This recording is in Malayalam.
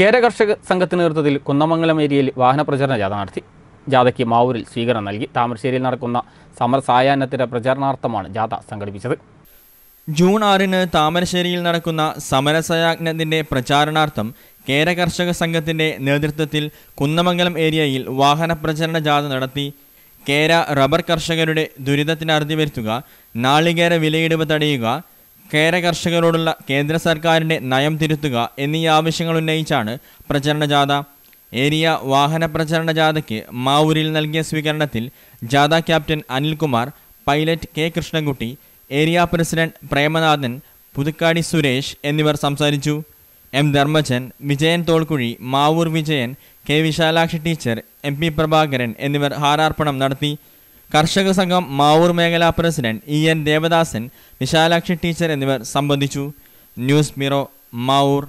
കേര കർഷക സംഘത്തിന് നേതൃത്വത്തിൽ കുന്നമംഗലം ഏരിയയിൽ വാഹന പ്രചരണ ജാഥ നടത്തി ജാഥയ്ക്ക് മാവൂരിൽ സ്വീകരണം നൽകി താമരശ്ശേരിയിൽ നടക്കുന്ന സമർ സായാഹ്നത്തിൻ്റെ പ്രചരണാർത്ഥമാണ് ജാഥ സംഘടിപ്പിച്ചത് ജൂൺ ആറിന് താമരശ്ശേരിയിൽ നടക്കുന്ന സമരസയാജ്ഞത്തിൻ്റെ പ്രചാരണാർത്ഥം കേര കർഷക സംഘത്തിൻ്റെ നേതൃത്വത്തിൽ കുന്നമംഗലം ഏരിയയിൽ വാഹന പ്രചരണ ജാഥ നടത്തി കേര റബ്ബർ കർഷകരുടെ ദുരിതത്തിന് അറുതി വരുത്തുക നാളികേര വിലയിടിവ് തടയുക കേര കർഷകരോടുള്ള കേന്ദ്ര സർക്കാരിൻ്റെ നയം തിരുത്തുക എന്നീ ആവശ്യങ്ങൾ ഉന്നയിച്ചാണ് പ്രചരണ ജാഥ ഏരിയ വാഹന പ്രചരണ ജാഥയ്ക്ക് മാവൂരിൽ നൽകിയ സ്വീകരണത്തിൽ ജാഥ captain Anilkumar pilot K Krishnankutty area president Premanathan Puthukkadi Suresh എന്നിവർ സംസാരിച്ചു M Dharmajan Vijayan Tholkuzhi Mavoor Vijayan K Visalakshi teacher M P Prabhakaran എന്നിവർ ഹാരാർപ്പണം നടത്തി കർഷക സംഘം മാവൂർ മേഖലാ president E N Devadasan Visalakshi teacher എന്നിവർ സംബന്ധിച്ചു ന്യൂസ് ബ്യൂറോ മാവൂർ